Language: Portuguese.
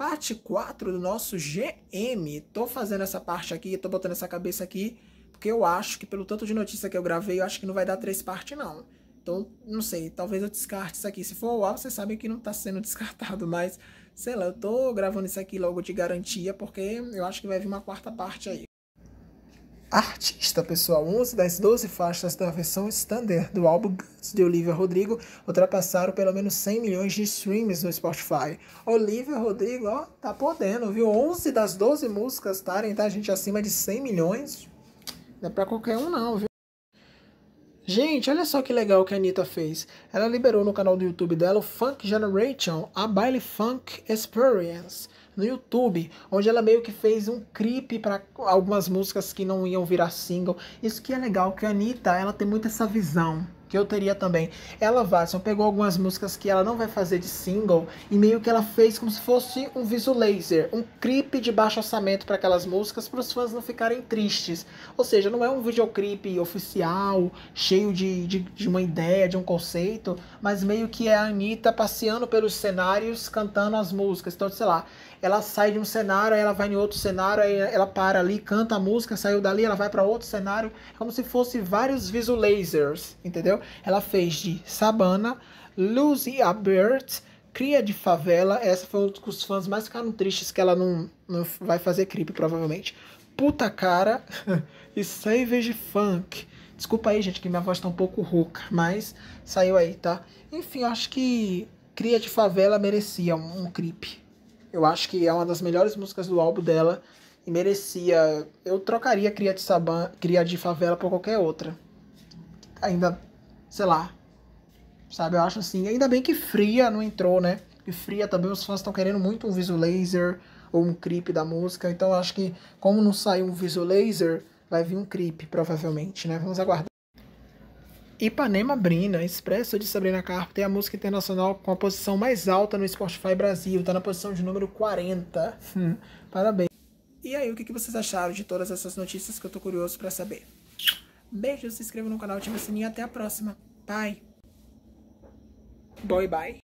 parte 4 do nosso GM. Tô fazendo essa parte aqui, tô botando essa cabeça aqui, porque eu acho que pelo tanto de notícia que eu gravei, eu acho que não vai dar três partes não. Então, não sei, talvez eu descarte isso aqui. Se for o você sabe que não tá sendo descartado, mas sei lá, eu tô gravando isso aqui logo de garantia, porque eu acho que vai vir uma quarta parte aí. Artista, pessoal, 11 das 12 faixas da versão standard do álbum Guns de Olivia Rodrigo ultrapassaram pelo menos 100 milhões de streams no Spotify. Olivia Rodrigo, ó, tá podendo, viu? 11 das 12 músicas estarem, tá, gente, acima de 100 milhões. Não é pra qualquer um, não, viu? Gente, olha só que legal que a Anitta fez. Ela liberou no canal do YouTube dela o Funk Generation, a Baile Funk Experience no YouTube, onde ela meio que fez um clipe para algumas músicas que não iam virar single. Isso que é legal, que a Anitta, ela tem muito essa visão que eu teria também. Ela Watson pegou algumas músicas que ela não vai fazer de single e meio que ela fez como se fosse um laser, um clipe de baixo orçamento para aquelas músicas para os fãs não ficarem tristes. Ou seja, não é um videoclipe oficial, cheio de, de, de uma ideia, de um conceito, mas meio que é a Anitta passeando pelos cenários, cantando as músicas. Então, sei lá, ela sai de um cenário, aí ela vai em outro cenário, aí ela para ali, canta a música, saiu dali, ela vai para outro cenário, é como se fosse vários lasers, entendeu? ela fez de Sabana, Lucy Abert, Cria de Favela, essa foi um dos fãs mais ficaram tristes que ela não, não vai fazer clipe, provavelmente. Puta Cara e Savage Funk. Desculpa aí, gente, que minha voz tá um pouco rouca, mas saiu aí, tá? Enfim, eu acho que Cria de Favela merecia um, um clipe. Eu acho que é uma das melhores músicas do álbum dela e merecia. Eu trocaria Cria de, Saban, Cria de Favela por qualquer outra. Ainda sei lá. Sabe, eu acho assim. Ainda bem que Fria não entrou, né? E Fria também, os fãs estão querendo muito um visualizer ou um clipe da música. Então eu acho que, como não saiu um visualizer, vai vir um clipe, provavelmente, né? Vamos aguardar. Ipanema Brina, Expresso de Sabrina Carpenter, tem a música internacional com a posição mais alta no Spotify Brasil. Tá na posição de número 40. Hum, parabéns. E aí, o que vocês acharam de todas essas notícias que eu tô curioso para saber? Beijo, se inscreva no canal, ative o sininho até a próxima. Bye. bye bye.